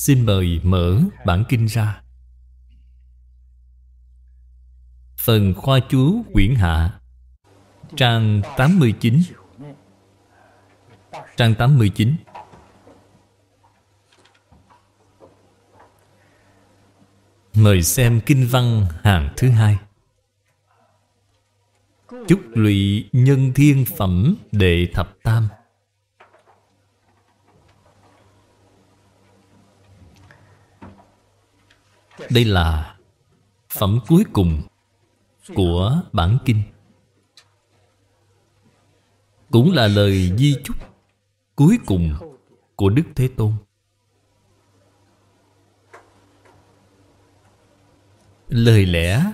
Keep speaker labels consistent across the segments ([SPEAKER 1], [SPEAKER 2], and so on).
[SPEAKER 1] Xin mời mở bản kinh ra Phần khoa chú quyển hạ Trang 89 Trang 89 Mời xem kinh văn hàng thứ hai Chúc lụy nhân thiên phẩm đệ thập tam Đây là phẩm cuối cùng của bản kinh Cũng là lời di chúc cuối cùng của Đức Thế Tôn Lời lẽ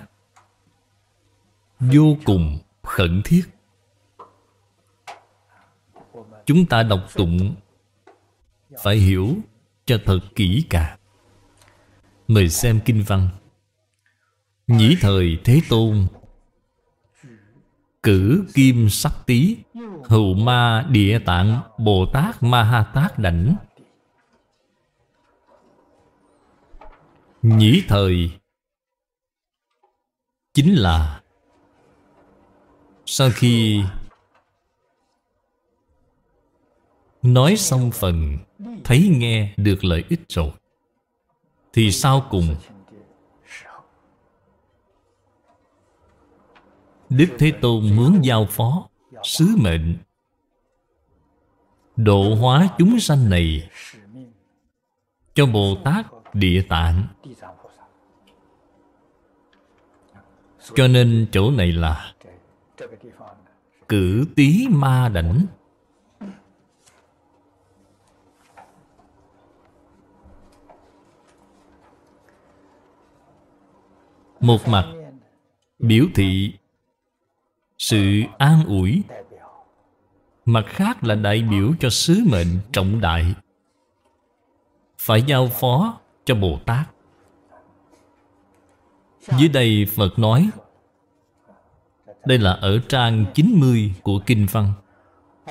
[SPEAKER 1] vô cùng khẩn thiết Chúng ta đọc tụng phải hiểu cho thật kỹ càng Mời xem kinh văn Nhĩ thời Thế Tôn Cử kim sắc tí Hữu ma địa tạng Bồ Tát Ma Ha Tát đảnh Nhĩ thời Chính là Sau khi Nói xong phần Thấy nghe được lợi ích rồi thì sau cùng đức thế tôn muốn giao phó sứ mệnh độ hóa chúng sanh này cho bồ tát địa tạng cho nên chỗ này là cử tí ma đảnh một mặt biểu thị sự an ủi mặt khác là đại biểu cho sứ mệnh trọng đại phải giao phó cho bồ tát dưới đây phật nói đây là ở trang 90 của Kinh Văn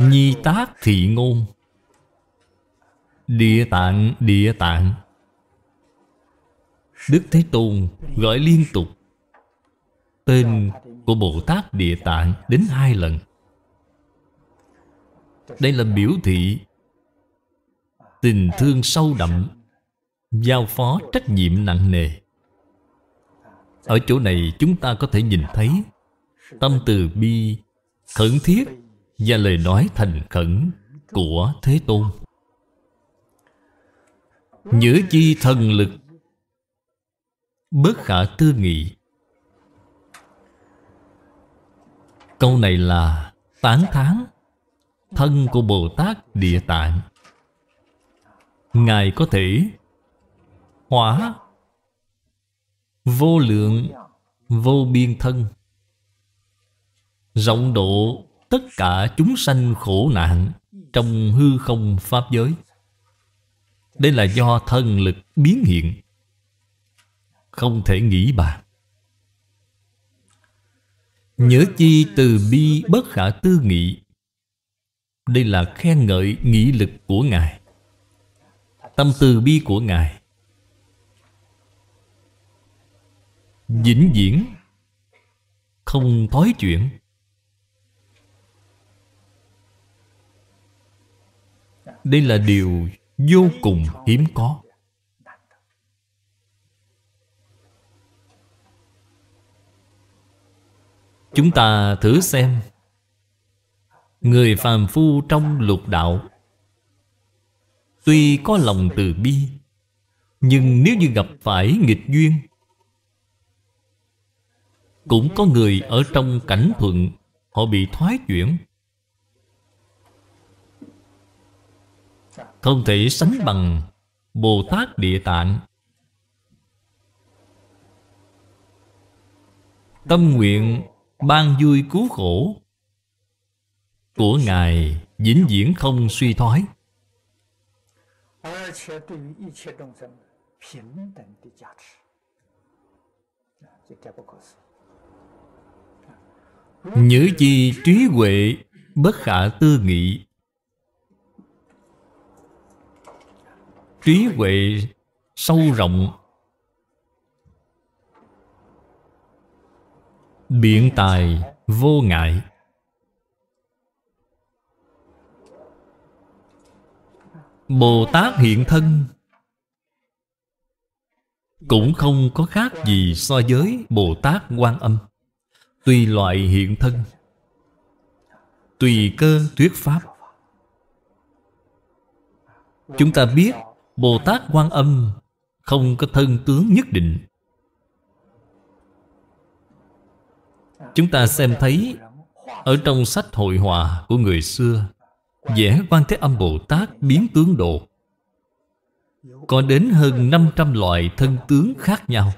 [SPEAKER 1] Nhi tác thị ngôn Địa tạng, địa tạng Đức Thế Tôn gọi liên tục Tên của Bồ Tát Địa Tạng đến hai lần Đây là biểu thị Tình thương sâu đậm Giao phó trách nhiệm nặng nề Ở chỗ này chúng ta có thể nhìn thấy Tâm từ bi Khẩn thiết Và lời nói thành khẩn Của Thế Tôn Nhữ chi thần lực bất khả tư nghị. Câu này là tán thán thân của Bồ Tát Địa Tạng. Ngài có thể hóa vô lượng vô biên thân rộng độ tất cả chúng sanh khổ nạn trong hư không pháp giới đây là do thân lực biến hiện không thể nghĩ bàn Nhớ chi từ bi bất khả tư nghị Đây là khen ngợi nghị lực của Ngài Tâm từ bi của Ngài vĩnh viễn không thói chuyển đây là điều vô cùng hiếm có Chúng ta thử xem Người phàm phu trong lục đạo Tuy có lòng từ bi Nhưng nếu như gặp phải nghịch duyên Cũng có người ở trong cảnh thuận Họ bị thoái chuyển Không thể sánh bằng Bồ Tát Địa Tạng Tâm nguyện ban vui cứu khổ của Ngài vĩnh viễn không suy thoái. nhớ chi trí huệ bất khả tư nghị Trí huệ sâu rộng Biện tài vô ngại Bồ Tát hiện thân Cũng không có khác gì so với Bồ Tát quan âm Tùy loại hiện thân Tùy cơ thuyết pháp Chúng ta biết Bồ Tát quan âm Không có thân tướng nhất định Chúng ta xem thấy Ở trong sách hội họa của người xưa Vẽ quan thế âm Bồ Tát biến tướng đồ Có đến hơn 500 loại thân tướng khác nhau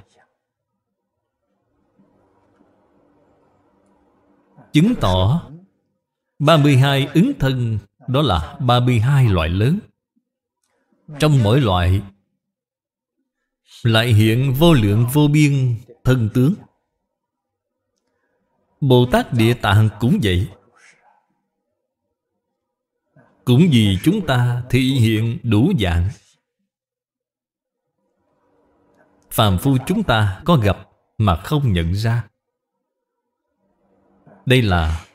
[SPEAKER 1] Chứng tỏ 32 ứng thân Đó là 32 loại lớn Trong mỗi loại Lại hiện vô lượng vô biên thân tướng Bồ Tát Địa Tạng cũng vậy Cũng vì chúng ta thị hiện đủ dạng Phàm phu chúng ta có gặp mà không nhận ra Đây là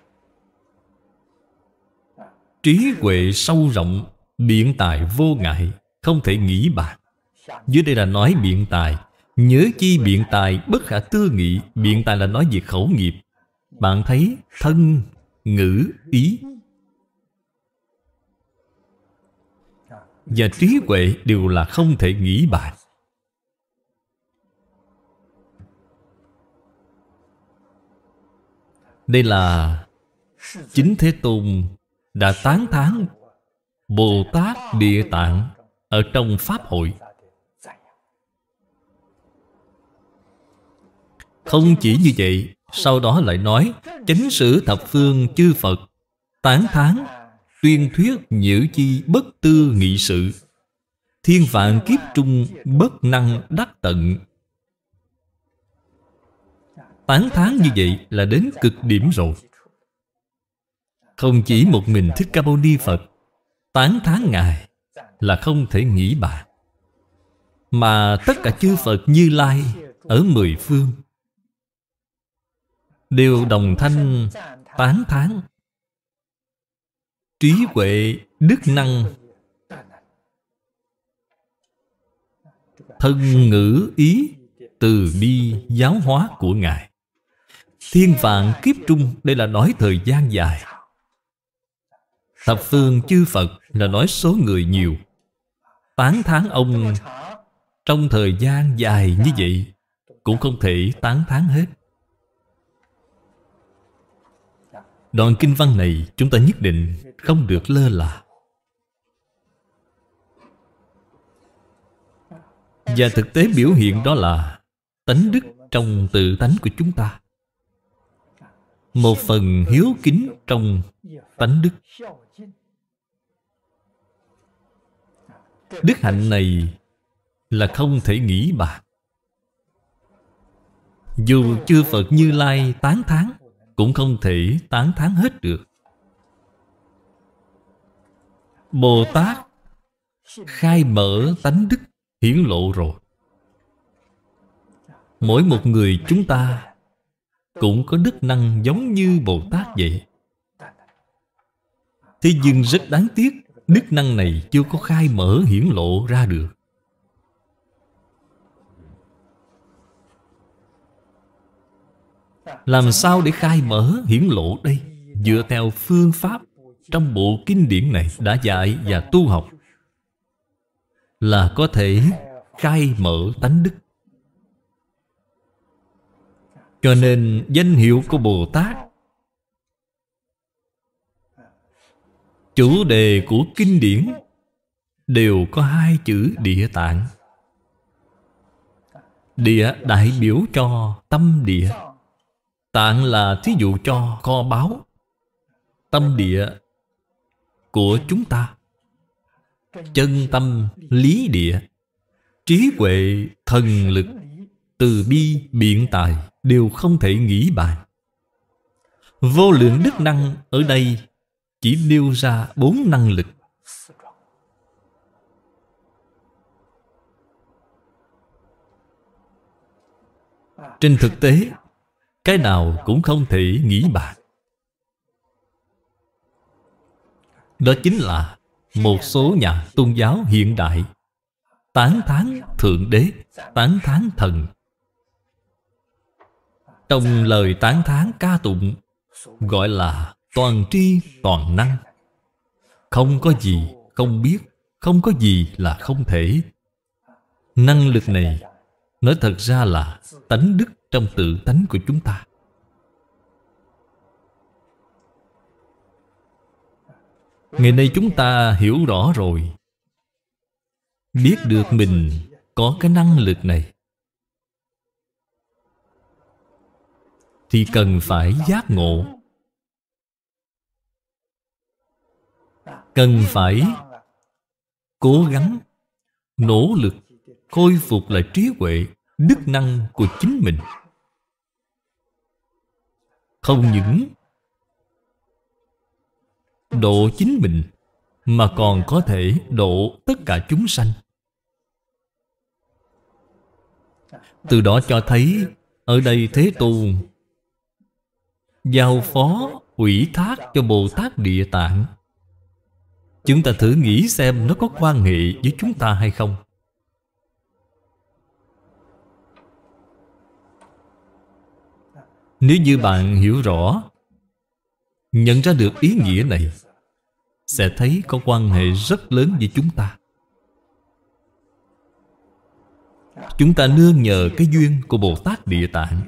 [SPEAKER 1] Trí huệ sâu rộng Biện tài vô ngại Không thể nghĩ bạc Dưới đây là nói biện tài Nhớ chi biện tài bất khả tư nghị Biện tài là nói về khẩu nghiệp bạn thấy thân, ngữ, ý Và trí huệ đều là không thể nghĩ bàn Đây là Chính Thế Tôn đã tán thán Bồ Tát Địa Tạng ở trong Pháp hội Không chỉ như vậy sau đó lại nói Chánh sử thập phương chư Phật Tán tháng Tuyên thuyết nhiễu chi bất tư nghị sự Thiên vạn kiếp trung bất năng đắc tận Tán tháng như vậy là đến cực điểm rồi Không chỉ một mình Thích Ca Mâu Ni Phật Tán tháng Ngài là không thể nghĩ bàn Mà tất cả chư Phật Như Lai Ở mười phương đều đồng thanh tán thán trí huệ đức năng thân ngữ ý từ bi giáo hóa của ngài thiên vạn kiếp trung đây là nói thời gian dài thập phương chư phật là nói số người nhiều tán thán ông trong thời gian dài như vậy cũng không thể tán thán hết Đoạn kinh văn này chúng ta nhất định không được lơ là Và thực tế biểu hiện đó là Tánh đức trong tự tánh của chúng ta Một phần hiếu kính trong tánh đức Đức hạnh này là không thể nghĩ bạc. Dù chư Phật Như Lai tán thán cũng không thể tán thán hết được. Bồ Tát khai mở tánh đức hiển lộ rồi. Mỗi một người chúng ta cũng có đức năng giống như Bồ Tát vậy. Thế nhưng rất đáng tiếc Đức năng này chưa có khai mở hiển lộ ra được Làm sao để khai mở hiển lộ đây Dựa theo phương pháp Trong bộ kinh điển này đã dạy và tu học Là có thể khai mở tánh đức Cho nên danh hiệu của Bồ Tát Chủ đề của kinh điển Đều có hai chữ địa tạng Địa đại biểu cho tâm địa Tạng là thí dụ cho kho báu Tâm địa của chúng ta Chân tâm lý địa Trí huệ thần lực Từ bi biện tài Đều không thể nghĩ bài Vô lượng đức năng ở đây Chỉ nêu ra bốn năng lực Trên thực tế cái nào cũng không thể nghĩ bạn Đó chính là Một số nhà tôn giáo hiện đại Tán thán Thượng Đế Tán thán Thần Trong lời tán thán ca tụng Gọi là toàn tri toàn năng Không có gì không biết Không có gì là không thể Năng lực này Nói thật ra là tánh đức trong tự tánh của chúng ta Ngày nay chúng ta hiểu rõ rồi Biết được mình có cái năng lực này Thì cần phải giác ngộ Cần phải cố gắng nỗ lực khôi phục lại trí huệ đức năng của chính mình không những độ chính mình mà còn có thể độ tất cả chúng sanh từ đó cho thấy ở đây thế tôn giao phó ủy thác cho bồ tát địa tạng chúng ta thử nghĩ xem nó có quan hệ với chúng ta hay không Nếu như bạn hiểu rõ Nhận ra được ý nghĩa này Sẽ thấy có quan hệ rất lớn với chúng ta Chúng ta nương nhờ cái duyên của Bồ Tát Địa Tạng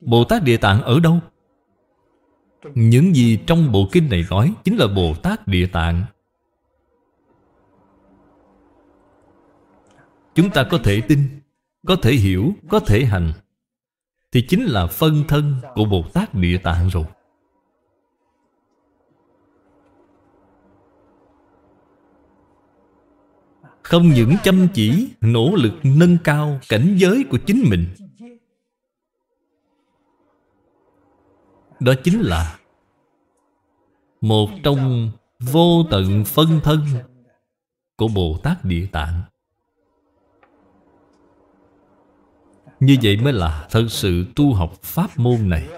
[SPEAKER 1] Bồ Tát Địa Tạng ở đâu? Những gì trong bộ kinh này nói Chính là Bồ Tát Địa Tạng Chúng ta có thể tin Có thể hiểu Có thể hành thì chính là phân thân của Bồ Tát Địa Tạng rồi. Không những chăm chỉ, nỗ lực nâng cao cảnh giới của chính mình Đó chính là Một trong vô tận phân thân Của Bồ Tát Địa Tạng Như vậy mới là thật sự tu học pháp môn này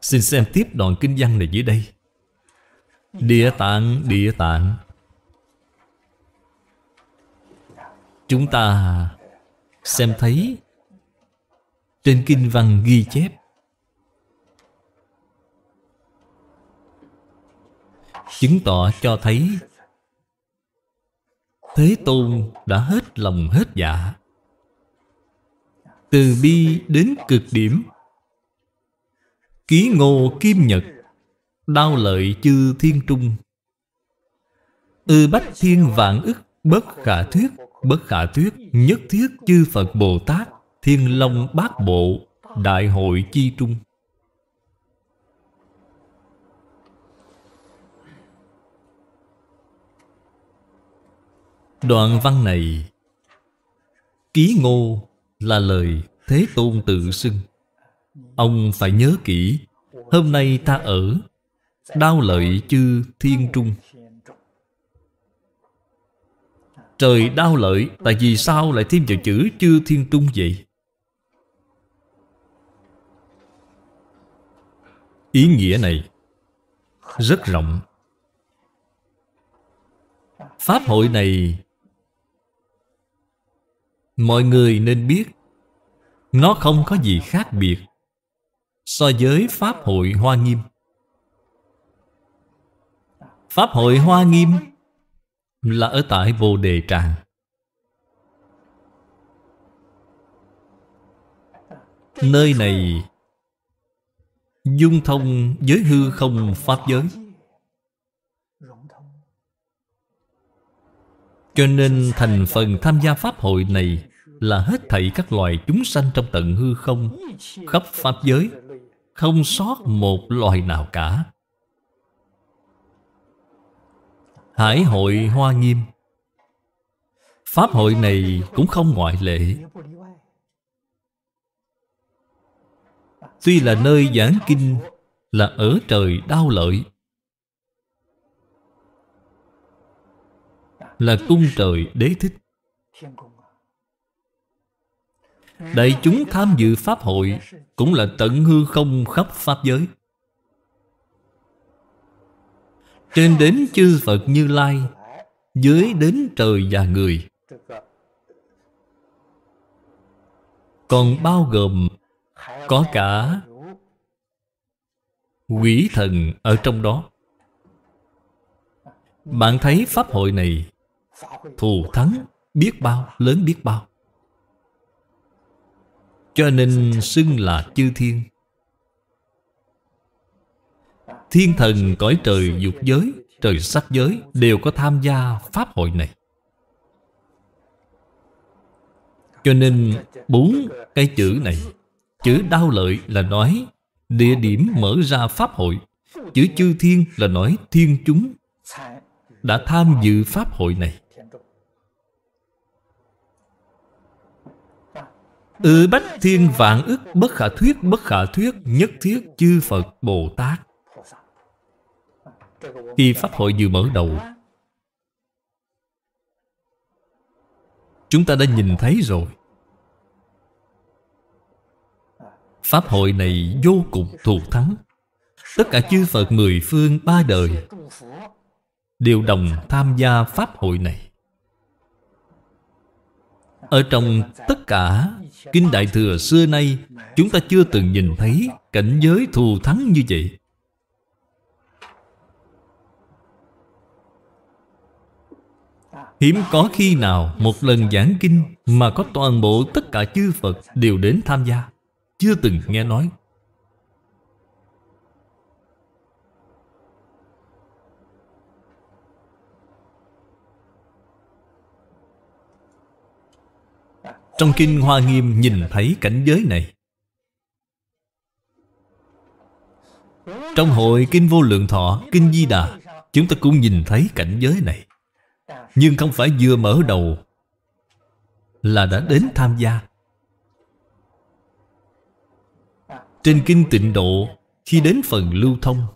[SPEAKER 1] Xin xem tiếp đoạn kinh văn này dưới đây Địa tạng, địa tạng Chúng ta xem thấy Trên kinh văn ghi chép chứng tỏ cho thấy Thế Tôn đã hết lòng hết dạ Từ bi đến cực điểm Ký ngô kim nhật Đao lợi chư thiên trung Ư bách thiên vạn ức Bất khả thuyết Bất khả thuyết Nhất thiết chư Phật Bồ Tát Thiên Long Bát Bộ Đại hội chi trung Đoạn văn này Ký ngô là lời Thế Tôn tự xưng Ông phải nhớ kỹ Hôm nay ta ở Đao lợi chư thiên trung Trời đao lợi Tại vì sao lại thêm vào chữ chư thiên trung vậy? Ý nghĩa này Rất rộng Pháp hội này mọi người nên biết nó không có gì khác biệt so với Pháp hội Hoa Nghiêm. Pháp hội Hoa Nghiêm là ở tại vô Đề Tràng. Nơi này dung thông giới hư không Pháp giới. Cho nên thành phần tham gia Pháp hội này là hết thảy các loài chúng sanh trong tận hư không khắp pháp giới không sót một loài nào cả hải hội hoa nghiêm pháp hội này cũng không ngoại lệ tuy là nơi giảng kinh là ở trời đau lợi là cung trời đế thích Đại chúng tham dự Pháp hội Cũng là tận hư không khắp Pháp giới Trên đến chư Phật Như Lai Dưới đến trời và người Còn bao gồm Có cả Quỷ thần ở trong đó Bạn thấy Pháp hội này Thù thắng biết bao, lớn biết bao cho nên xưng là chư thiên Thiên thần cõi trời dục giới Trời sắc giới Đều có tham gia pháp hội này Cho nên bốn cái chữ này Chữ đau lợi là nói Địa điểm mở ra pháp hội Chữ chư thiên là nói thiên chúng Đã tham dự pháp hội này Ư ừ, bách thiên vạn ức bất khả thuyết bất khả thuyết nhất thiết chư Phật Bồ Tát Khi Pháp hội vừa mở đầu Chúng ta đã nhìn thấy rồi Pháp hội này vô cùng thù thắng Tất cả chư Phật mười phương ba đời Đều đồng tham gia Pháp hội này ở trong tất cả Kinh Đại Thừa xưa nay Chúng ta chưa từng nhìn thấy Cảnh giới thù thắng như vậy Hiếm có khi nào một lần giảng kinh Mà có toàn bộ tất cả chư Phật đều đến tham gia Chưa từng nghe nói Trong Kinh Hoa Nghiêm nhìn thấy cảnh giới này Trong hội Kinh Vô Lượng Thọ, Kinh Di Đà Chúng ta cũng nhìn thấy cảnh giới này Nhưng không phải vừa mở đầu Là đã đến tham gia Trên Kinh Tịnh Độ Khi đến phần lưu thông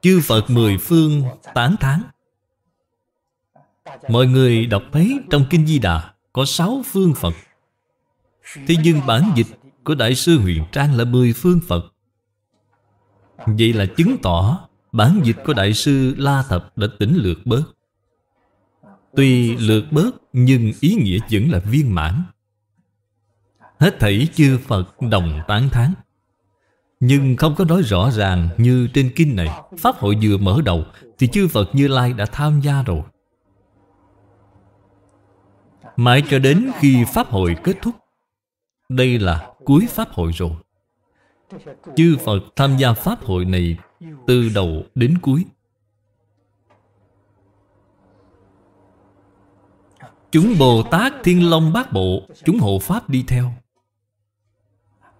[SPEAKER 1] Chư Phật mười phương tán tháng Mọi người đọc thấy trong Kinh Di Đà có sáu phương Phật Thế nhưng bản dịch của Đại sư Huyền Trang là mười phương Phật Vậy là chứng tỏ bản dịch của Đại sư La Thập đã tỉnh lược bớt Tuy lược bớt nhưng ý nghĩa vẫn là viên mãn Hết thảy chư Phật đồng tán thán Nhưng không có nói rõ ràng như trên kinh này Pháp hội vừa mở đầu Thì chư Phật Như Lai đã tham gia rồi Mãi cho đến khi Pháp hội kết thúc Đây là cuối Pháp hội rồi Chư Phật tham gia Pháp hội này Từ đầu đến cuối Chúng Bồ Tát Thiên Long Bát Bộ Chúng hộ Pháp đi theo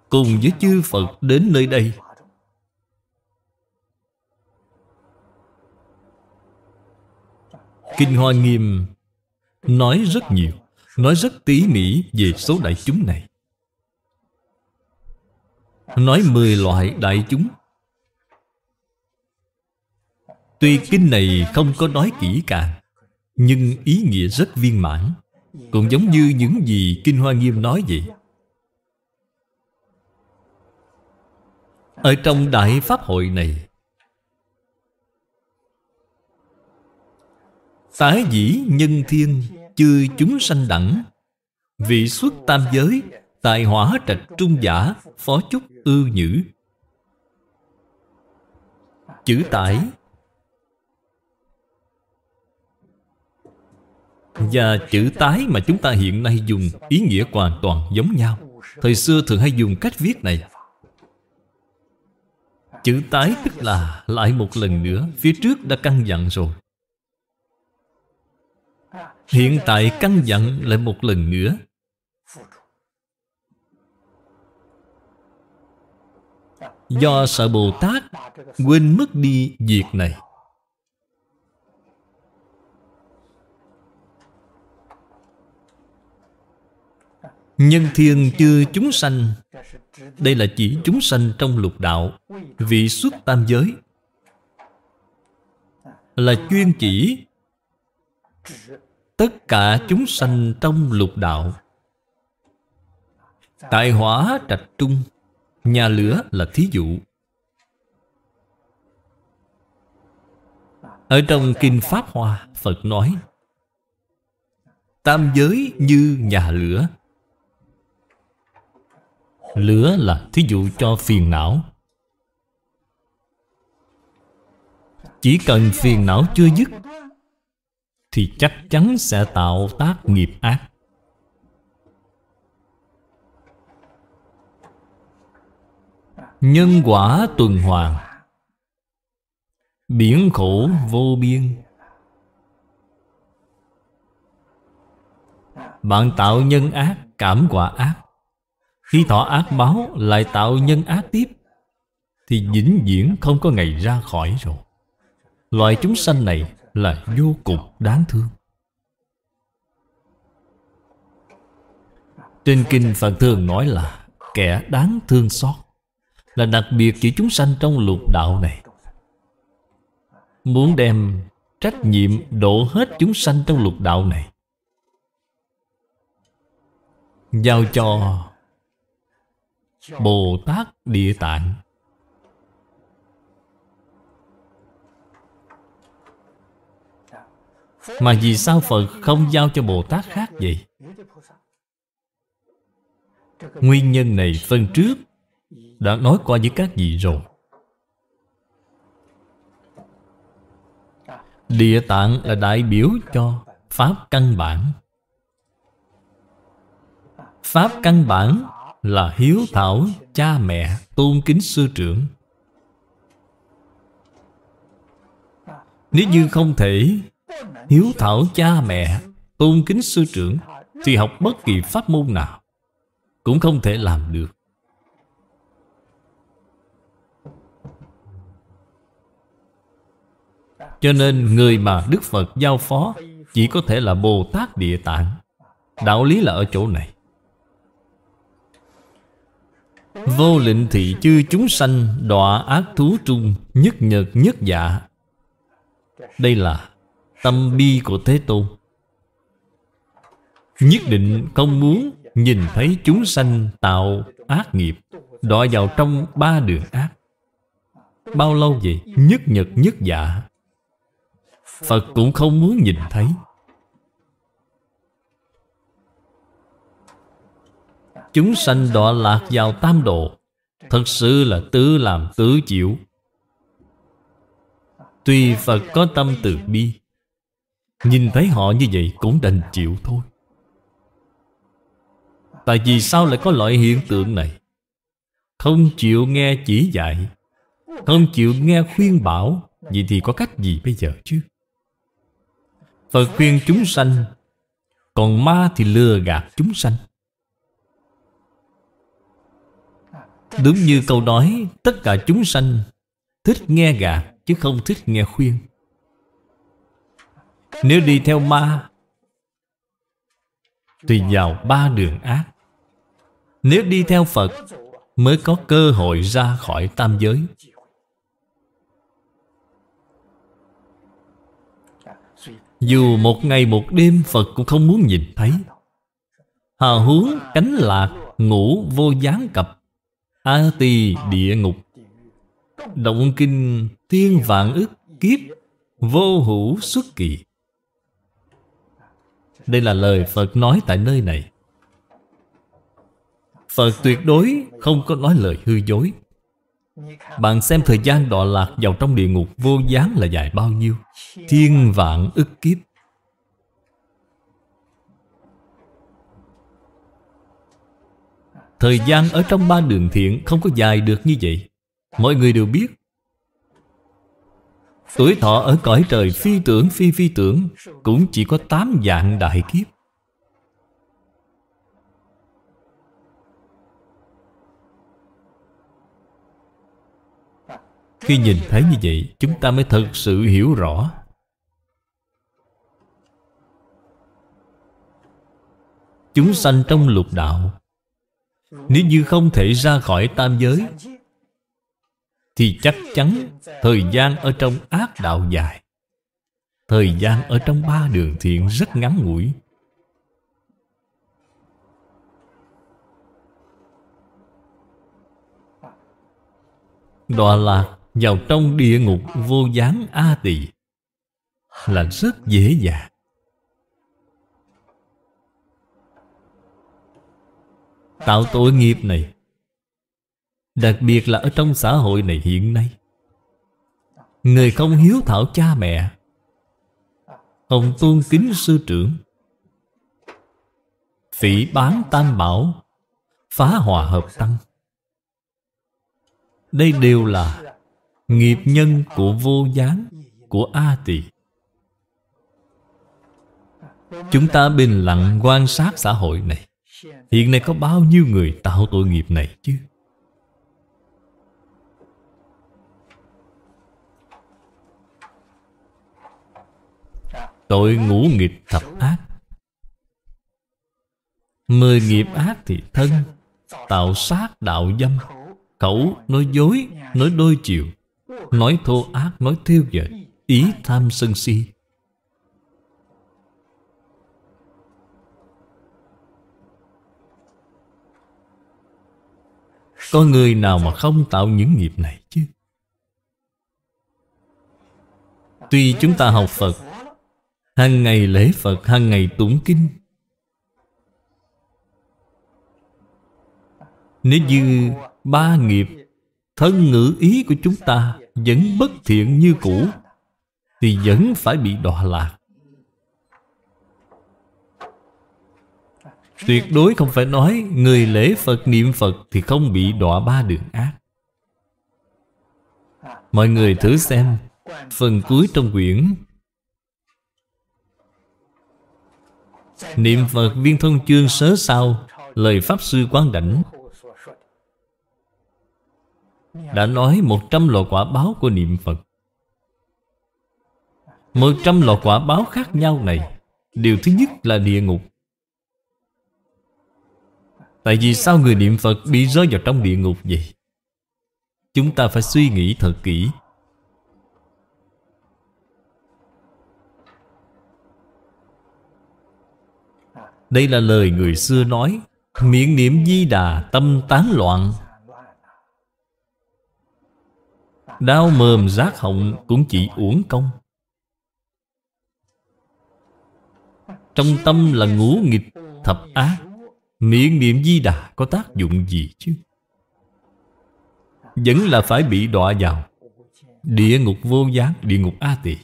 [SPEAKER 1] Cùng với chư Phật đến nơi đây Kinh Hoa Nghiêm nói rất nhiều nói rất tỉ mỉ về số đại chúng này. Nói mười loại đại chúng. Tuy kinh này không có nói kỹ càng, nhưng ý nghĩa rất viên mãn, cũng giống như những gì Kinh Hoa Nghiêm nói vậy. Ở trong Đại Pháp hội này Tái dĩ nhân thiên chư chúng sanh đẳng vị xuất tam giới tài hỏa trạch trung giả phó chúc ư nhữ chữ tải và chữ tái mà chúng ta hiện nay dùng ý nghĩa hoàn toàn giống nhau thời xưa thường hay dùng cách viết này chữ tái tức là lại một lần nữa phía trước đã căn dặn rồi
[SPEAKER 2] Hiện tại căn
[SPEAKER 1] dặn lại một lần nữa Do sợ Bồ Tát Quên mất đi việc này Nhân thiên chưa chúng sanh Đây là chỉ chúng sanh trong lục đạo Vị xuất tam giới Là chuyên chỉ tất cả chúng sanh trong lục đạo tại hỏa trạch trung nhà lửa là thí dụ ở trong kinh pháp hoa phật nói tam giới như nhà lửa lửa là thí dụ cho phiền não chỉ cần phiền não chưa dứt thì chắc chắn sẽ tạo tác nghiệp ác nhân quả tuần hoàn biển khổ vô biên bạn tạo nhân ác cảm quả ác khi thọ ác báo lại tạo nhân ác tiếp thì vĩnh viễn không có ngày ra khỏi rồi loại chúng sanh này là vô cùng đáng thương Trên kinh Phật thường nói là Kẻ đáng thương xót Là đặc biệt chỉ chúng sanh trong lục đạo này Muốn đem trách nhiệm đổ hết chúng sanh trong lục đạo này Giao cho Bồ Tát Địa Tạng
[SPEAKER 2] Mà vì sao Phật không giao cho Bồ Tát khác vậy? Nguyên
[SPEAKER 1] nhân này phân trước Đã nói qua với các vị rồi Địa tạng là đại biểu cho Pháp căn bản Pháp căn bản là hiếu thảo cha mẹ tôn kính sư trưởng Nếu như không thể hiếu thảo cha mẹ tôn kính sư trưởng thì học bất kỳ pháp môn nào cũng không thể làm được cho nên người mà đức phật giao phó chỉ có thể là bồ tát địa tạng đạo lý là ở chỗ này Vô lệnh thị chư chúng sanh Đọa ác thú trung Nhất nhật nhất dạ Đây là Tâm bi của Thế Tôn Nhất định không muốn nhìn thấy chúng sanh tạo ác nghiệp Đọa vào trong ba đường ác Bao lâu vậy? Nhất nhật nhất dạ Phật cũng không muốn nhìn thấy Chúng sanh đọa lạc vào tam độ Thật sự là tứ làm tứ chịu Tuy Phật có tâm từ bi Nhìn thấy họ như vậy cũng đành chịu thôi Tại vì sao lại có loại hiện tượng này Không chịu nghe chỉ dạy Không chịu nghe khuyên bảo Vậy thì có cách gì bây giờ chứ Phật khuyên chúng sanh Còn ma thì lừa gạt chúng sanh Đúng như câu nói Tất cả chúng sanh Thích nghe gạt chứ không thích nghe khuyên nếu đi theo ma tùy vào ba đường ác Nếu đi theo Phật Mới có cơ hội ra khỏi tam giới Dù một ngày một đêm Phật cũng không muốn nhìn thấy Hà huống cánh lạc Ngủ vô gián cập A tỳ địa ngục Động kinh thiên vạn ức kiếp Vô hữu xuất kỳ đây là lời Phật nói tại nơi này Phật tuyệt đối không có nói lời hư dối Bạn xem thời gian đọa lạc vào trong địa ngục vô gián là dài bao nhiêu Thiên vạn ức kiếp Thời gian ở trong ba đường thiện không có dài được như vậy Mọi người đều biết Tuổi thọ ở cõi trời phi tưởng phi phi tưởng Cũng chỉ có 8 dạng đại kiếp Khi nhìn thấy như vậy Chúng ta mới thật sự hiểu rõ Chúng sanh trong lục đạo Nếu như không thể ra khỏi tam giới thì chắc chắn thời gian ở trong ác đạo dài thời gian ở trong ba đường thiện rất ngắn ngủi đọa lạc vào trong địa ngục vô gián a tỳ là rất dễ dàng tạo tội nghiệp này Đặc biệt là ở trong xã hội này hiện nay Người không hiếu thảo cha mẹ Không tôn kính sư trưởng Phỉ bán tam bảo Phá hòa hợp tăng Đây đều là Nghiệp nhân của vô gián Của A Tỳ Chúng ta bình lặng quan sát xã hội này Hiện nay có bao nhiêu người tạo tội nghiệp này chứ Tội ngũ nghiệp thập ác Mười nghiệp ác thì thân Tạo sát đạo dâm Khẩu nói dối Nói đôi chiều Nói thô ác nói thiêu dệt Ý tham sân si Có người nào mà không tạo những nghiệp này chứ Tuy chúng ta học Phật hàng ngày lễ Phật, hàng ngày tụng kinh. Nếu như ba nghiệp, thân ngữ ý của chúng ta vẫn bất thiện như cũ, thì vẫn phải bị đọa lạc. Tuyệt đối không phải nói người lễ Phật niệm Phật thì không bị đọa ba đường ác. Mọi người thử xem Phần cuối trong quyển Niệm Phật viên thông chương sớ sau Lời Pháp Sư Quán Đảnh Đã nói một trăm loại quả báo của niệm Phật một trăm loại quả báo khác nhau này Điều thứ nhất là địa ngục Tại vì sao người niệm Phật bị rơi vào trong địa ngục vậy? Chúng ta phải suy nghĩ thật kỹ Đây là lời người xưa nói Miệng niệm di đà tâm tán loạn Đau mồm rác họng cũng chỉ uổng công Trong tâm là ngũ nghịch thập ác Miệng niệm di đà có tác dụng gì chứ Vẫn là phải bị đọa vào Địa ngục vô gián, địa ngục A Tỳ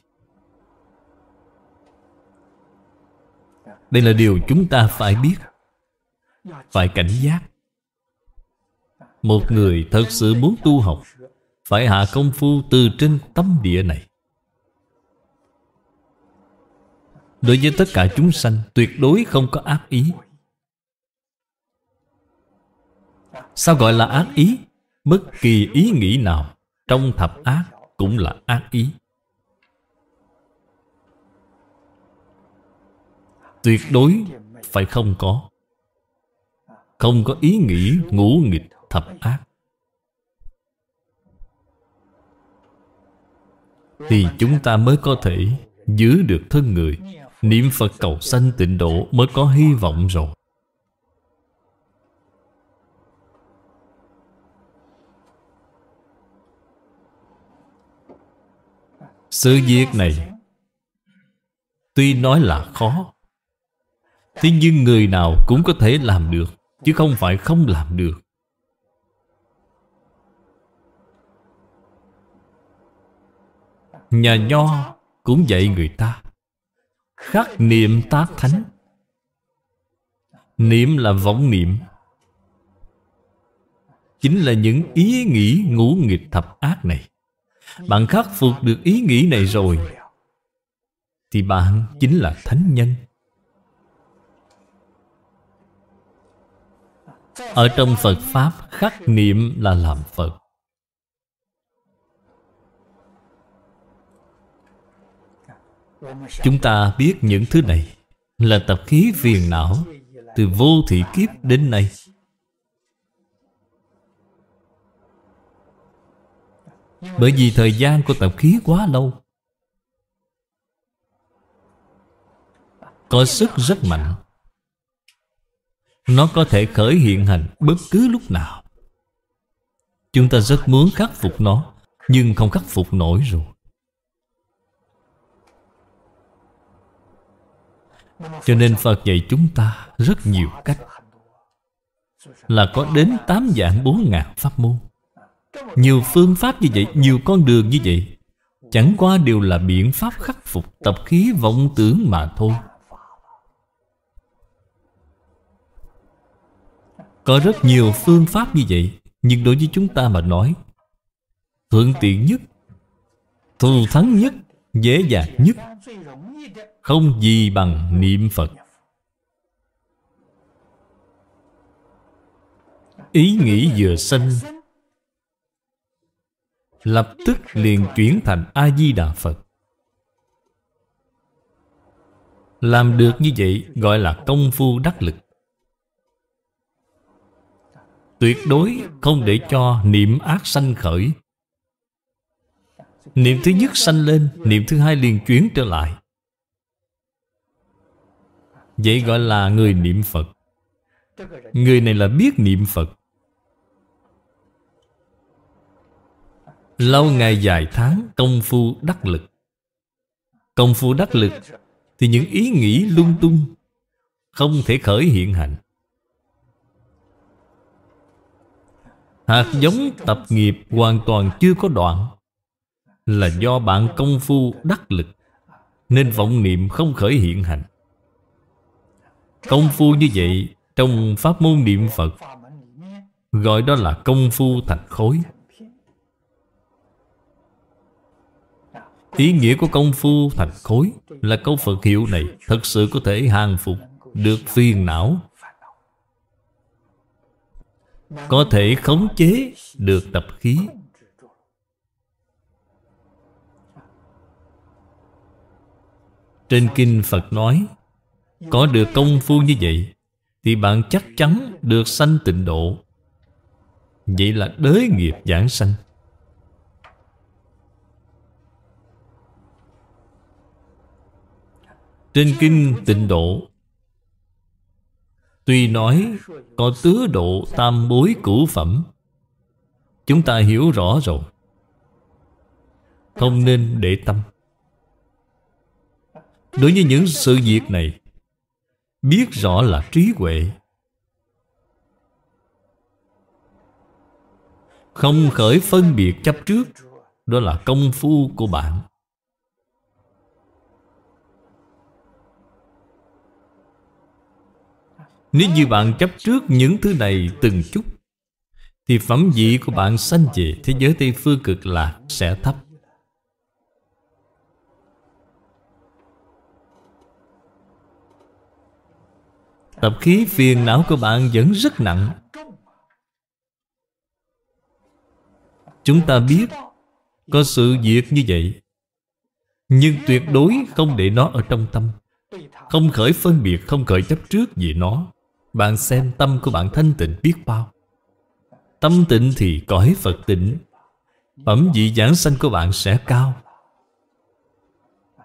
[SPEAKER 1] Đây là điều chúng ta phải biết
[SPEAKER 2] Phải cảnh giác
[SPEAKER 1] Một người thật sự muốn tu học Phải hạ công phu từ trên tâm địa này Đối với tất cả chúng sanh Tuyệt đối không có ác ý Sao gọi là ác ý? Bất kỳ ý nghĩ nào Trong thập ác cũng là ác ý Tuyệt đối phải không có Không có ý nghĩ ngũ nghịch thập ác Thì chúng ta mới có thể giữ được thân người Niệm Phật cầu sanh tịnh độ mới có hy vọng rồi
[SPEAKER 2] Sự việc này
[SPEAKER 1] Tuy nói là khó Thế nhưng người nào cũng có thể làm được Chứ không phải không làm được Nhà nho cũng dạy người ta Khắc niệm tác thánh Niệm là vọng niệm Chính là những ý nghĩ ngũ nghịch thập ác này Bạn khắc phục được ý nghĩ này rồi Thì bạn chính là thánh nhân
[SPEAKER 2] Ở trong Phật
[SPEAKER 1] Pháp khắc niệm là làm Phật Chúng ta biết những thứ này Là tập khí phiền não Từ vô thị kiếp đến nay Bởi vì thời gian của tập khí quá lâu Có sức rất mạnh nó có thể khởi hiện hành bất cứ lúc nào Chúng ta rất muốn khắc phục nó Nhưng không khắc phục nổi rồi Cho nên Phật dạy chúng ta rất nhiều
[SPEAKER 2] cách Là
[SPEAKER 1] có đến 8 dạng 4 ngàn pháp môn Nhiều phương pháp như vậy, nhiều con đường như vậy Chẳng qua đều là biện pháp khắc phục tập khí vọng tưởng mà thôi Có rất nhiều phương pháp như vậy Nhưng đối với chúng ta mà nói Thuận tiện nhất Thù thắng nhất Dễ dàng nhất Không gì bằng niệm Phật
[SPEAKER 2] Ý nghĩ vừa sanh
[SPEAKER 1] Lập tức liền chuyển thành A-di-đà Phật Làm được như vậy gọi là công phu đắc lực Tuyệt đối không để cho niệm ác sanh khởi Niệm thứ nhất sanh lên Niệm thứ hai liền chuyển trở lại Vậy gọi là người niệm Phật Người này là biết niệm Phật Lâu ngày dài tháng công phu đắc lực Công phu đắc lực Thì những ý nghĩ lung tung Không thể khởi hiện hạnh Hạt giống tập nghiệp hoàn toàn chưa có đoạn Là do bạn công phu đắc lực Nên vọng niệm không khởi hiện hành Công phu như vậy Trong pháp môn niệm Phật Gọi đó là công phu thành khối Ý nghĩa của công phu thành khối Là câu Phật hiệu này Thật sự có thể hàng phục Được phiền não có thể khống chế được tập khí Trên kinh Phật nói Có được công phu như vậy Thì bạn chắc chắn được sanh tịnh độ Vậy là đới nghiệp giảng sanh Trên kinh tịnh độ Tuy nói có tứ độ tam bối cửu phẩm Chúng ta hiểu rõ rồi Không nên để tâm Đối với những sự việc này Biết rõ là trí huệ Không khởi phân biệt chấp trước Đó là công phu của bạn Nếu như bạn chấp trước những thứ này từng chút Thì phẩm vị của bạn sanh về thế giới Tây Phương cực lạc sẽ thấp Tập khí phiền não của bạn vẫn rất nặng Chúng ta biết Có sự việc như vậy Nhưng tuyệt đối không để nó ở trong tâm Không khởi phân biệt Không khởi chấp trước về nó bạn xem tâm của bạn thanh tịnh biết bao Tâm tịnh thì cõi Phật tịnh Phẩm vị giảng sanh của bạn sẽ cao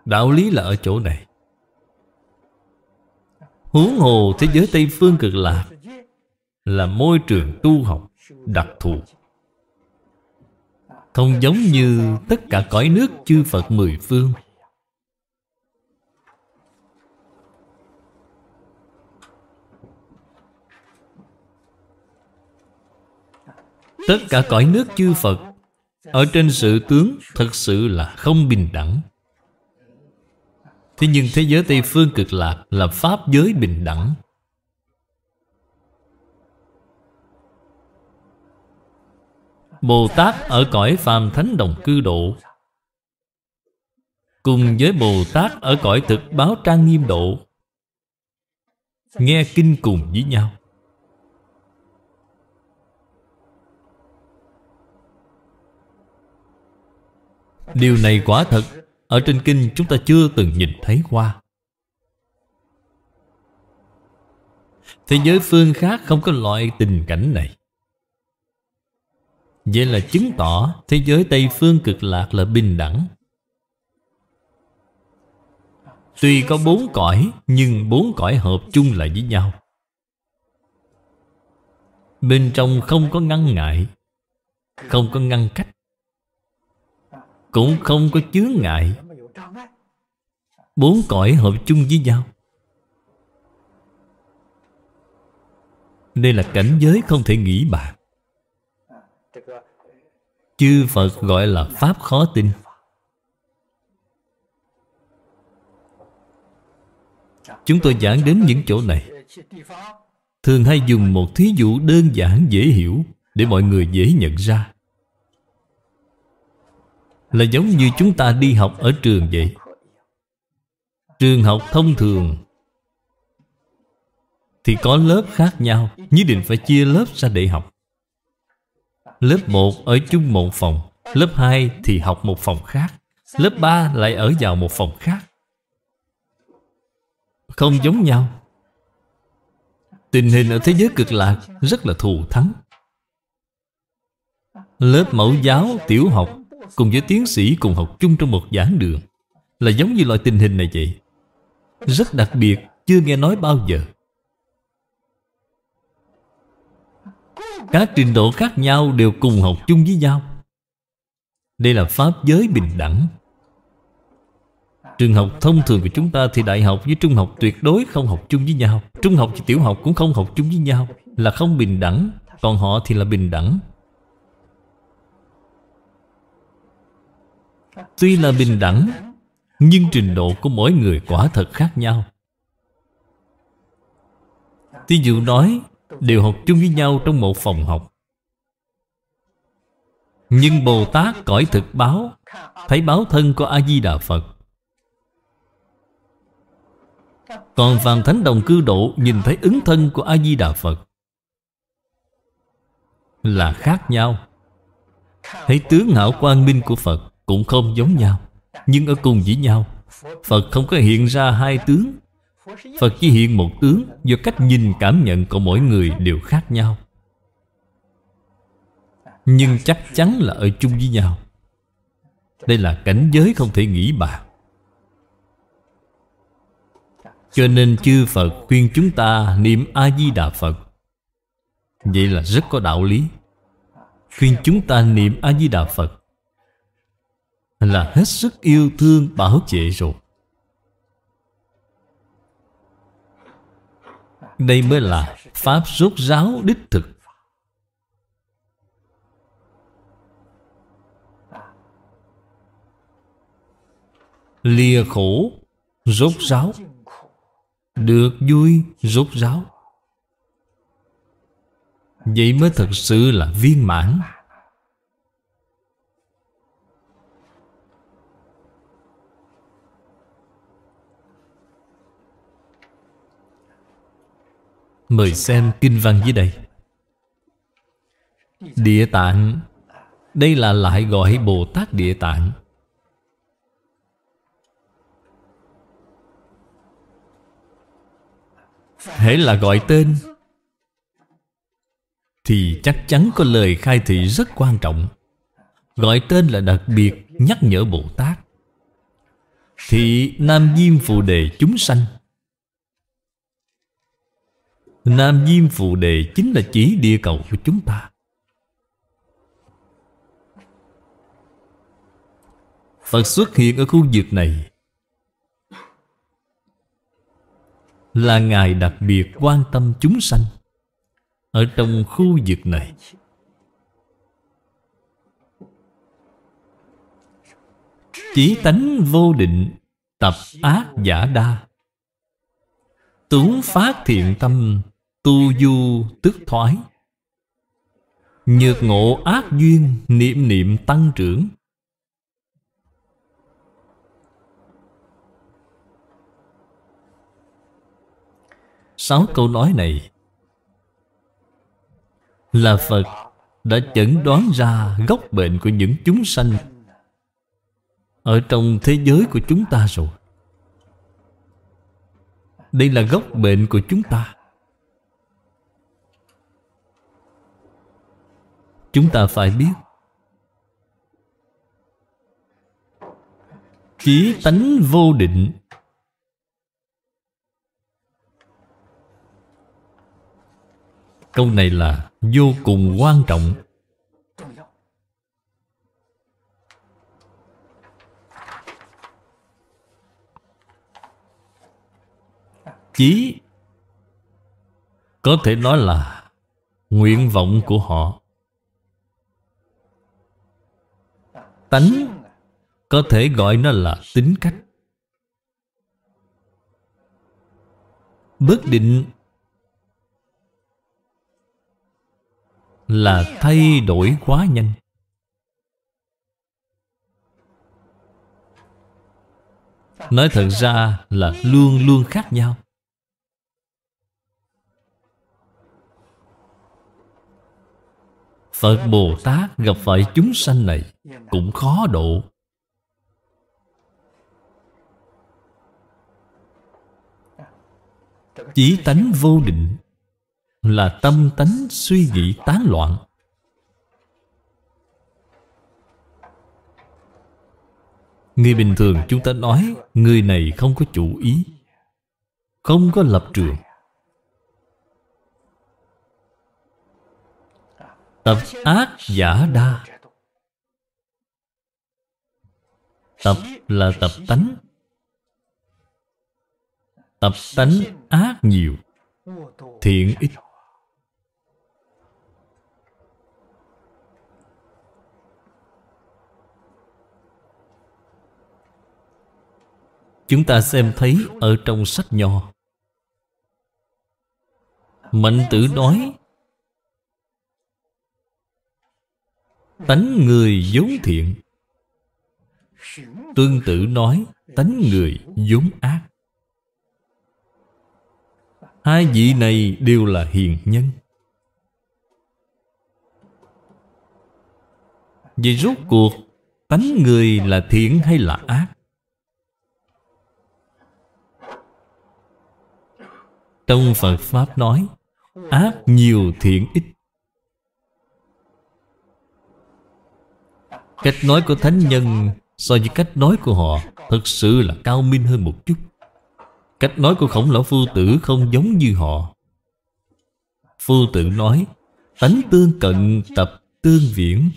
[SPEAKER 1] Đạo lý là ở chỗ này Huống hồ thế giới Tây Phương cực lạc Là môi trường tu học đặc thù Không giống như tất cả cõi nước chư Phật mười phương Tất cả cõi nước chư Phật Ở trên sự tướng thật sự là không bình đẳng Thế nhưng thế giới Tây Phương cực lạc là Pháp giới bình đẳng Bồ Tát ở cõi phàm thánh đồng cư độ Cùng với Bồ Tát ở cõi thực báo trang nghiêm độ Nghe kinh cùng với nhau Điều này quả thật Ở trên kinh chúng ta chưa từng nhìn thấy qua Thế giới phương khác không có loại tình cảnh này Vậy là chứng tỏ Thế giới Tây Phương cực lạc là bình đẳng Tuy có bốn cõi Nhưng bốn cõi hợp chung lại với nhau Bên trong không có ngăn ngại Không có ngăn cách cũng không có chướng ngại Bốn cõi hợp chung với nhau Đây là cảnh giới không thể nghĩ bàn Chư Phật gọi là Pháp khó tin Chúng tôi giảng đến những chỗ này Thường hay dùng một thí dụ đơn giản dễ hiểu Để mọi người dễ nhận ra là giống như chúng ta đi học ở trường vậy Trường học thông thường Thì có lớp khác nhau Nhất định phải chia lớp ra để học Lớp 1 ở chung một phòng Lớp 2 thì học một phòng khác Lớp 3 lại ở vào một phòng khác Không giống nhau Tình hình ở thế giới cực lạc Rất là thù thắng Lớp mẫu giáo tiểu học Cùng với tiến sĩ cùng học chung trong một giảng đường Là giống như loại tình hình này vậy Rất đặc biệt Chưa nghe nói bao giờ Các trình độ khác nhau đều cùng học chung với nhau Đây là pháp giới bình đẳng Trường học thông thường của chúng ta thì đại học với trung học tuyệt đối không học chung với nhau Trung học và tiểu học cũng không học chung với nhau Là không bình đẳng Còn họ thì là bình đẳng Tuy là bình đẳng Nhưng trình độ của mỗi người quả thật khác nhau Thí dụ nói Đều học chung với nhau trong một phòng học Nhưng Bồ Tát cõi thực báo Thấy báo thân của A-di-đà Phật Còn Phạm Thánh Đồng Cư Độ Nhìn thấy ứng thân của A-di-đà Phật Là khác nhau Thấy tướng hảo quang minh của Phật cũng không giống nhau Nhưng ở cùng với nhau Phật không có hiện ra hai tướng Phật chỉ hiện một tướng Do cách nhìn cảm nhận của mỗi người đều khác nhau Nhưng chắc chắn là ở chung với nhau Đây là cảnh giới không thể nghĩ bạc Cho nên chư Phật khuyên chúng ta niệm A-di-đà Phật Vậy là rất có đạo lý Khuyên chúng ta niệm A-di-đà Phật là hết sức yêu thương bảo vệ rồi đây mới là pháp rốt ráo đích thực lìa khổ rốt ráo được vui rốt ráo vậy mới thật sự là viên mãn Mời xem kinh văn dưới đây Địa tạng Đây là lại gọi Bồ Tát Địa tạng Hãy là gọi tên Thì chắc chắn có lời khai thị rất quan trọng Gọi tên là đặc biệt nhắc nhở Bồ Tát Thị Nam Diêm Phụ Đề chúng sanh Nam Diêm Phù Đề chính là chỉ địa cầu của chúng ta Phật xuất hiện ở khu vực này Là Ngài đặc biệt quan tâm chúng sanh Ở trong khu vực này Chỉ tánh vô định Tập ác giả đa Tướng phát thiện tâm Tu du tức thoái Nhược ngộ ác duyên Niệm niệm tăng trưởng Sáu câu nói này Là Phật đã chẩn đoán ra gốc bệnh của những chúng sanh Ở trong thế giới của chúng ta rồi Đây là gốc bệnh của chúng ta chúng ta phải biết chí tánh vô định câu này là vô cùng quan trọng chí có thể nói là nguyện vọng của họ tánh có thể gọi nó là tính cách bất định là thay đổi quá nhanh nói thật ra là luôn luôn khác nhau Phật Bồ Tát gặp phải chúng sanh này Cũng khó độ Chí tánh vô định Là tâm tánh suy nghĩ tán loạn Người bình thường chúng ta nói Người này không có chủ ý Không có lập trường Tập ác giả đa Tập là tập tánh Tập tánh ác nhiều Thiện ít Chúng ta xem thấy ở trong sách nho
[SPEAKER 2] Mạnh tử nói
[SPEAKER 1] tánh người vốn thiện tương tự nói tánh người vốn ác hai vị này đều là hiền nhân vì rốt cuộc tánh người là thiện hay là ác trong phật pháp nói ác nhiều thiện ít Cách nói của thánh nhân so với cách nói của họ Thật sự là cao minh hơn một chút Cách nói của khổng lão phu tử không giống như họ Phu tử nói Tánh tương
[SPEAKER 2] cận tập tương viễn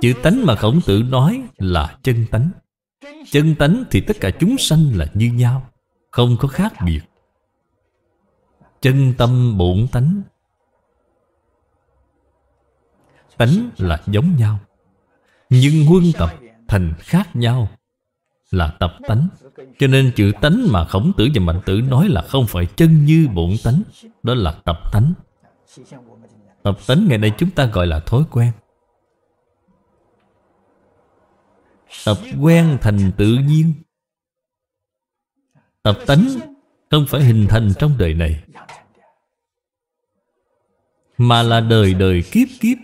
[SPEAKER 1] Chữ tánh mà khổng tử nói là chân tánh Chân tánh thì tất cả chúng sanh là như nhau không có khác biệt Chân tâm bổn tánh Tánh là giống nhau Nhưng huân tập thành khác nhau Là tập tánh Cho nên chữ tánh mà khổng tử và mạnh tử nói là không phải chân như bổn tánh Đó là tập tánh Tập tánh ngày nay chúng ta gọi là thói quen Tập quen thành tự nhiên Tập tánh không phải hình thành trong đời này Mà là đời đời kiếp kiếp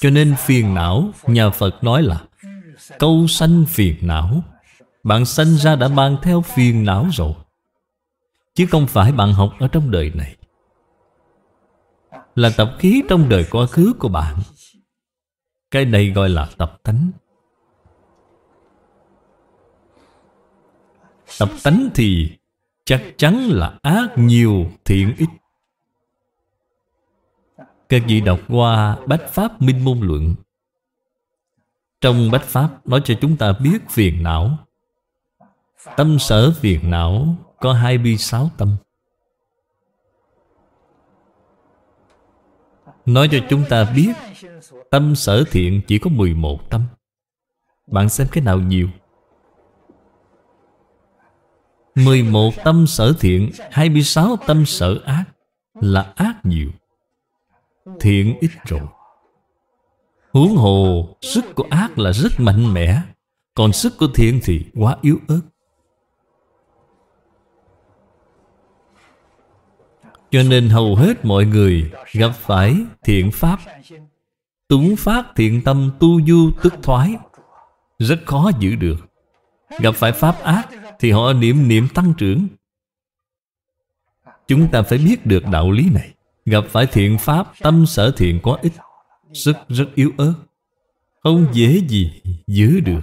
[SPEAKER 1] Cho nên phiền não Nhà Phật nói là Câu sanh phiền não Bạn sanh ra đã mang theo phiền não rồi Chứ không phải bạn học ở trong đời này Là tập khí trong đời quá khứ của bạn Cái này gọi là tập tánh Tập tánh thì chắc chắn là ác nhiều thiện ít Các vị đọc qua Bách Pháp Minh Môn Luận Trong Bách Pháp nói cho chúng ta biết phiền não Tâm sở phiền não có hai bi sáu tâm Nói cho chúng ta biết Tâm sở thiện chỉ có 11 tâm Bạn xem cái nào nhiều 11 tâm sở thiện 26 tâm sở ác Là ác nhiều Thiện ít rồi Huống hồ Sức của ác là rất mạnh mẽ Còn sức của thiện thì quá yếu ớt Cho nên hầu hết mọi người Gặp phải thiện pháp Túng phát thiện tâm tu du tức thoái Rất khó giữ được Gặp phải pháp ác thì họ niệm niệm tăng trưởng Chúng ta phải biết được đạo lý này Gặp phải thiện pháp Tâm sở thiện quá ít Sức rất yếu ớt Không dễ gì giữ được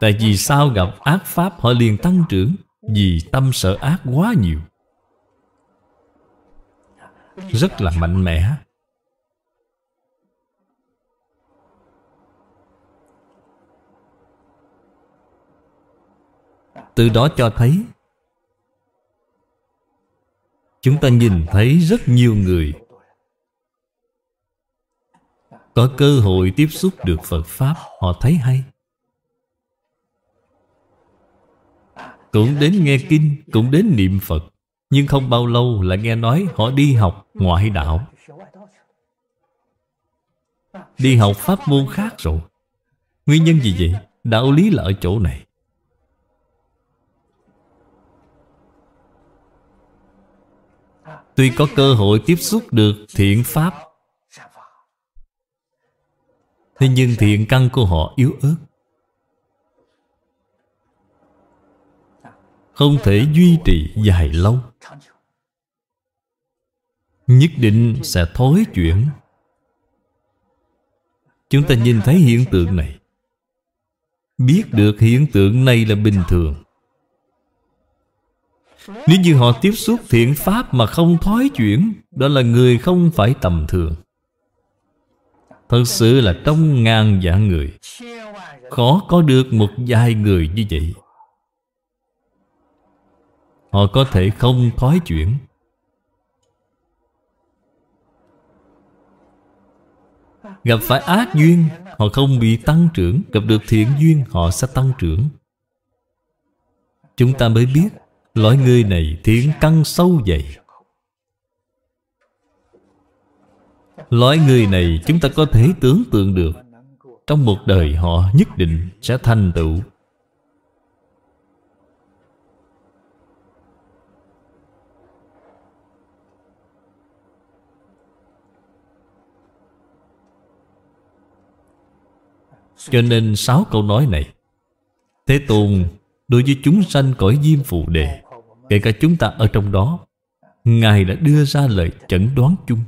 [SPEAKER 1] Tại vì sao gặp ác pháp họ liền tăng trưởng Vì tâm sở ác quá nhiều Rất là mạnh mẽ Từ đó cho thấy Chúng ta nhìn thấy rất nhiều người Có cơ hội tiếp xúc được Phật Pháp Họ thấy hay Cũng đến nghe kinh Cũng đến niệm Phật Nhưng không bao lâu là nghe nói Họ đi học ngoại đạo Đi học pháp môn khác rồi Nguyên nhân gì vậy? Đạo lý là ở chỗ này Tuy có cơ hội tiếp xúc được thiện pháp Thế nhưng thiện căn của họ yếu ớt Không thể duy trì dài lâu Nhất định sẽ thối chuyển Chúng ta nhìn thấy hiện tượng này Biết được hiện tượng này là bình thường nếu như họ tiếp xúc thiện pháp mà không thoái chuyển Đó là người không phải tầm thường Thật sự là trong ngàn vạn người Khó có được một vài người như vậy Họ có thể không thoái chuyển Gặp phải ác duyên Họ không bị tăng trưởng Gặp được thiện duyên họ sẽ tăng trưởng Chúng ta mới biết Loại người này thiện căn sâu dày Loại người này chúng ta có thể tưởng tượng được Trong một đời họ nhất định sẽ thành tựu Cho nên sáu câu nói này Thế Tôn Đối với chúng sanh cõi diêm phù đề Kể cả chúng ta ở trong đó Ngài đã đưa ra lời chẩn đoán chung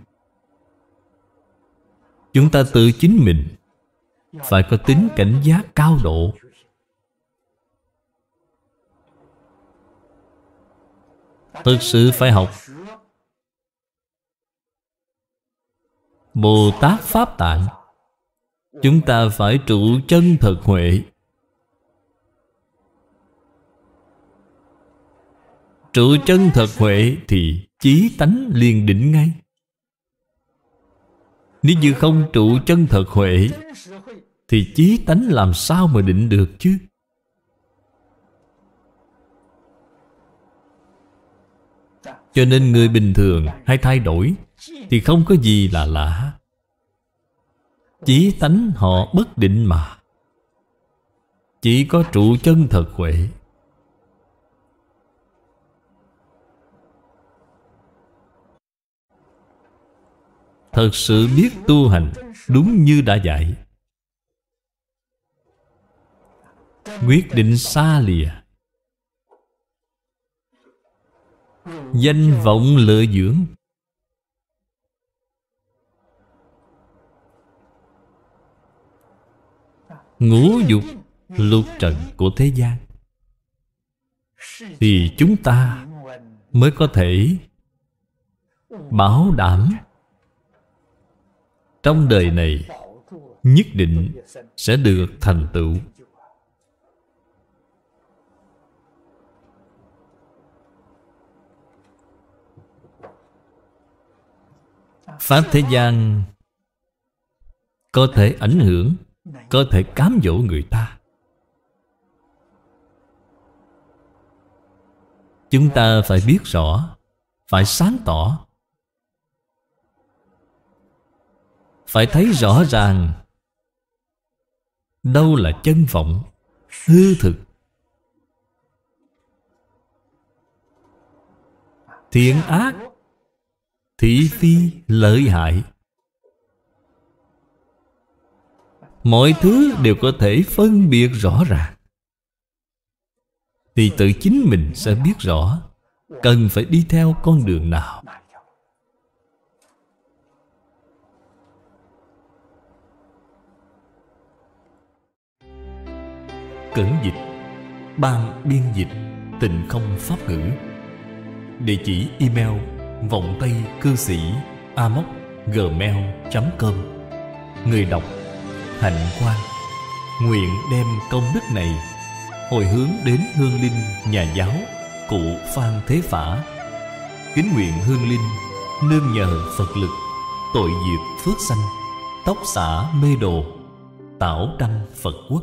[SPEAKER 1] Chúng ta tự chính mình Phải có tính cảnh giác cao độ Thực sự phải học Bồ Tát Pháp Tạng Chúng ta phải trụ chân thật huệ trụ chân thật huệ thì chí tánh liền định ngay nếu như không trụ chân thật huệ thì chí tánh làm sao mà định được chứ cho nên người bình thường hay thay đổi thì không có gì là lạ chí tánh họ bất định mà chỉ có trụ chân thật huệ Thật sự biết tu hành Đúng như đã dạy Quyết định xa lìa Danh vọng lựa dưỡng Ngũ dục lục trần của thế gian Thì chúng ta mới có thể Bảo đảm trong đời này nhất định sẽ được thành tựu pháp thế gian có thể ảnh hưởng có thể cám dỗ người ta chúng ta phải biết rõ phải sáng tỏ phải thấy rõ ràng đâu là chân vọng hư thực thiện ác thị phi lợi hại mọi thứ đều có thể phân biệt rõ ràng thì tự chính mình sẽ biết rõ
[SPEAKER 2] cần phải đi
[SPEAKER 1] theo con đường nào cẩn dịch ban biên dịch tình không pháp ngữ địa chỉ email vọng tây cư sĩ amoc gmail com người đọc hạnh quan nguyện đem công đức này hồi hướng đến hương linh nhà giáo cụ phan thế phả kính nguyện hương linh nương nhờ phật lực tội diệt phước sanh tóc xả mê đồ tảo đăng phật quốc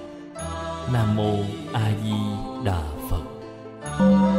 [SPEAKER 1] nam mô a di đà phật